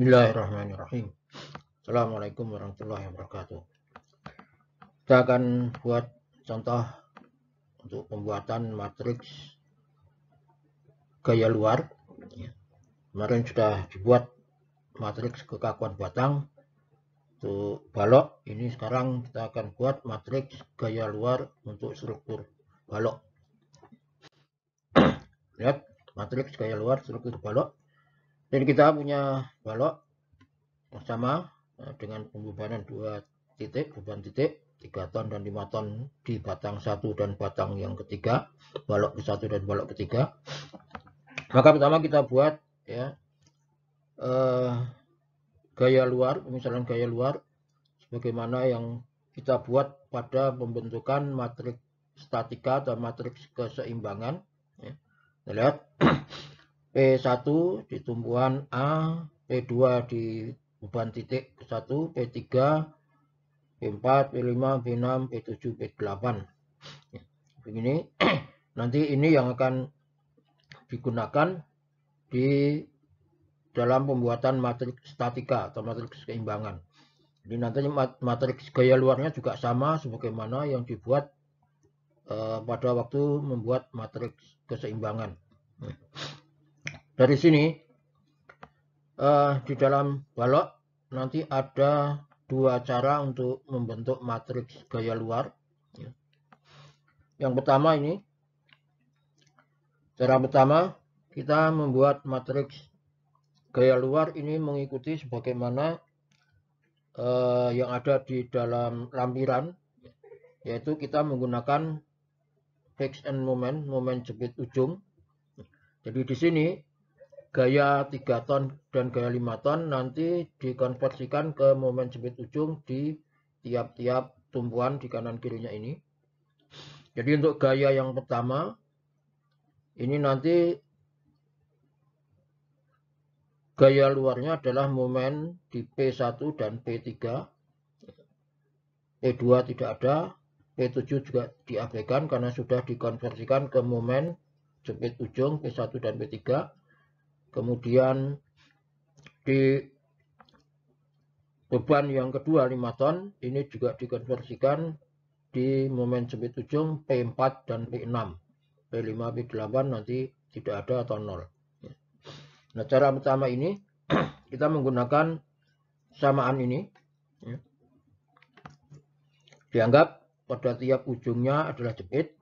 Bismillahirrahmanirrahim. Assalamualaikum warahmatullahi wabarakatuh. Kita akan buat contoh untuk pembuatan matriks gaya luar. Ya. Kemarin sudah dibuat matriks kekakuan batang untuk balok. Ini sekarang kita akan buat matriks gaya luar untuk struktur balok. Lihat matriks gaya luar struktur balok dan kita punya balok yang sama eh, dengan pembebanan dua titik beban titik 3 ton dan 5 ton di batang satu dan batang yang ketiga balok ke satu dan balok ketiga maka pertama kita buat ya eh, gaya luar misalnya gaya luar sebagaimana yang kita buat pada pembentukan matriks statika atau matriks keseimbangan ya. kita lihat P1 di tumbuhan A, P2 di beban titik 1, P3, P4, P5, P6, P7, P8. begini, nanti ini yang akan digunakan di dalam pembuatan matriks statika atau matriks keimbangan. Jadi nanti matriks gaya luarnya juga sama sebagaimana yang dibuat eh, pada waktu membuat matriks keseimbangan. Hmm dari sini uh, di dalam balok nanti ada dua cara untuk membentuk matriks gaya luar. Ya. Yang pertama ini, cara pertama kita membuat matriks gaya luar ini mengikuti sebagaimana uh, yang ada di dalam lampiran, yaitu kita menggunakan fix and moment, moment jepit ujung. Jadi di sini gaya 3 ton dan gaya 5 ton nanti dikonversikan ke momen jepit ujung di tiap-tiap tumpuan di kanan kirinya ini. Jadi untuk gaya yang pertama ini nanti gaya luarnya adalah momen di P1 dan P3. P2 tidak ada, P7 juga diabaikan karena sudah dikonversikan ke momen jepit ujung P1 dan P3 kemudian di beban yang kedua 5 ton ini juga dikonversikan di momen sempit ujung P4 dan P6 P5 P8 nanti tidak ada atau nol nah cara pertama ini kita menggunakan samaan ini ya. dianggap pada tiap ujungnya adalah jepit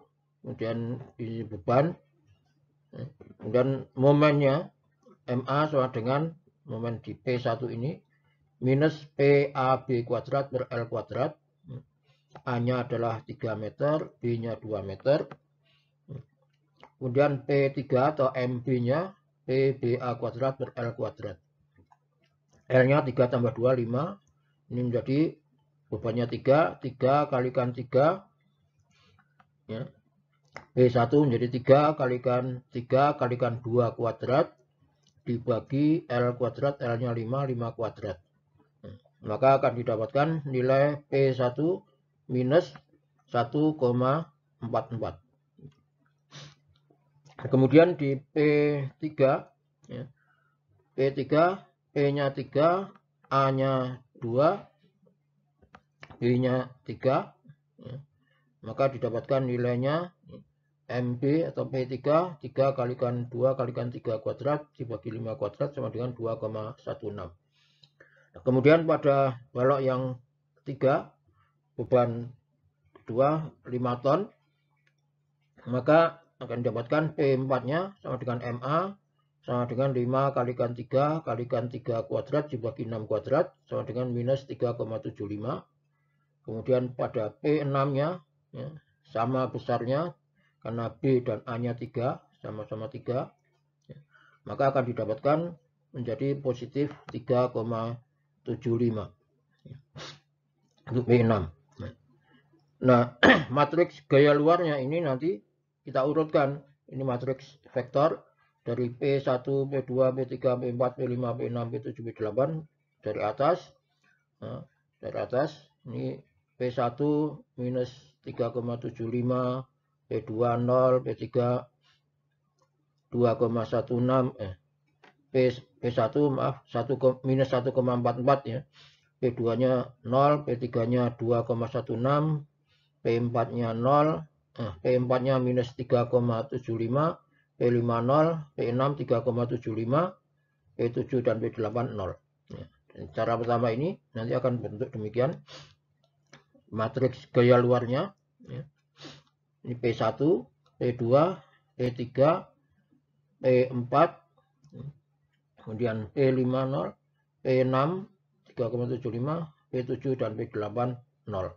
kemudian ini beban ya. kemudian momennya MA sama dengan momen di P1 ini minus PAB kuadrat per L kuadrat. A-nya adalah 3 meter, B-nya 2 meter. Kemudian P3 atau MB-nya PBA kuadrat per L kuadrat. L-nya 3 tambah 2, 5. Ini menjadi bebannya 3. 3 kalikan 3. Ya. B1 menjadi 3 kalikan 3 kalikan 2 kuadrat dibagi L kuadrat, L-nya 5, 5 kuadrat. Hmm. Maka akan didapatkan nilai P1 minus 1,44. Kemudian di P3, ya, P3, P-nya 3, A-nya 2, B-nya 3, ya, maka didapatkan nilainya MB atau P3, 3 kalikan 2 kalikan 3 kuadrat dibagi 5 kuadrat sama dengan 2,16. Nah, kemudian pada balok yang ketiga, beban 2 5 ton, maka akan dapatkan P4-nya sama dengan MA sama dengan 5 kalikan 3 kalikan 3 kuadrat dibagi 6 kuadrat sama dengan minus 3,75. Kemudian pada P6-nya ya, sama besarnya karena B dan A-nya 3, sama-sama 3, ya, maka akan didapatkan menjadi positif 3,75 ya. untuk B6. Ya. Nah, matriks gaya luarnya ini nanti kita urutkan. Ini matriks vektor dari P1, P2, P3, P4, P5, P6, P7, P8 dari atas. Nah, dari atas ini P1 minus 3,75 P20, P3 2,16 eh P P1 maaf 1 minus 1,44 ya. P2-nya 0, P3-nya 2,16, P4-nya 0, eh, P4-nya minus 3,75, P5 0, P6 3,75, P7 dan P8 0. Ya. Dan cara pertama ini nanti akan bentuk demikian matriks gaya luarnya. Ya. Ini P1, P2, P3, P4, kemudian P50, P6, 3,75, P7, dan P8, 0.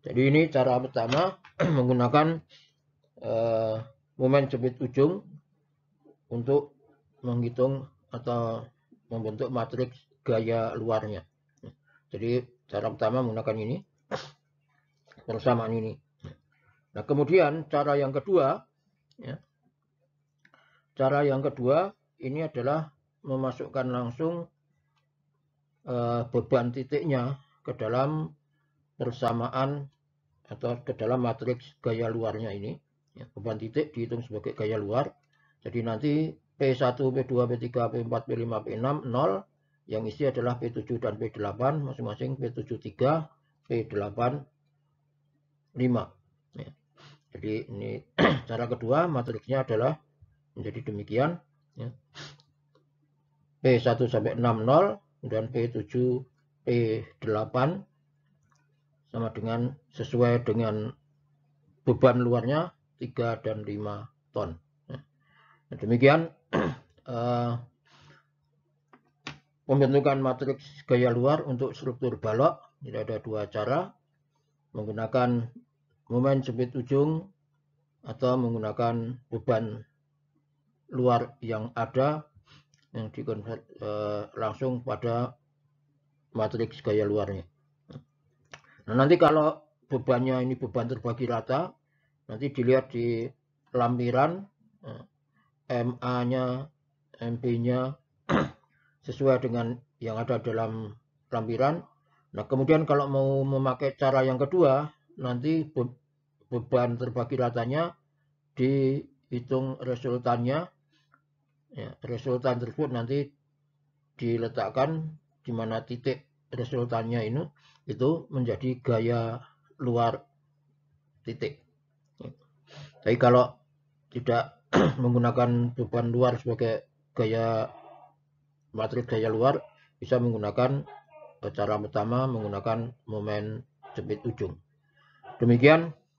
Jadi ini cara pertama menggunakan uh, momen jepit ujung untuk menghitung atau membentuk matriks gaya luarnya. Jadi cara pertama menggunakan ini persamaan ini. Nah, kemudian cara yang kedua, ya, cara yang kedua ini adalah memasukkan langsung uh, beban titiknya ke dalam persamaan atau ke dalam matriks gaya luarnya ini. Ya, beban titik dihitung sebagai gaya luar. Jadi nanti P1, P2, P3, P4, P5, P6, 0. Yang isi adalah P7 dan P8, masing-masing P7, 3, P8, 5. Ya. Jadi ini cara kedua matriksnya adalah menjadi demikian. Ya. P1 sampai 60, kemudian P7, P8 sama dengan sesuai dengan beban luarnya 3 dan 5 ton. Ya. Nah, demikian uh, pembentukan matriks gaya luar untuk struktur balok. Jadi ada dua cara menggunakan momen jepit ujung atau menggunakan beban luar yang ada yang dikonvert e, langsung pada matriks gaya luarnya. Nah, nanti kalau bebannya ini beban terbagi rata, nanti dilihat di lampiran eh, MA-nya, MP-nya sesuai dengan yang ada dalam lampiran. Nah, kemudian kalau mau memakai cara yang kedua, nanti beban terbagi ratanya dihitung resultannya ya, resultan tersebut nanti diletakkan di mana titik resultannya ini itu menjadi gaya luar titik tapi kalau tidak menggunakan beban luar sebagai gaya matriks gaya luar bisa menggunakan eh, cara utama menggunakan momen jepit ujung demikian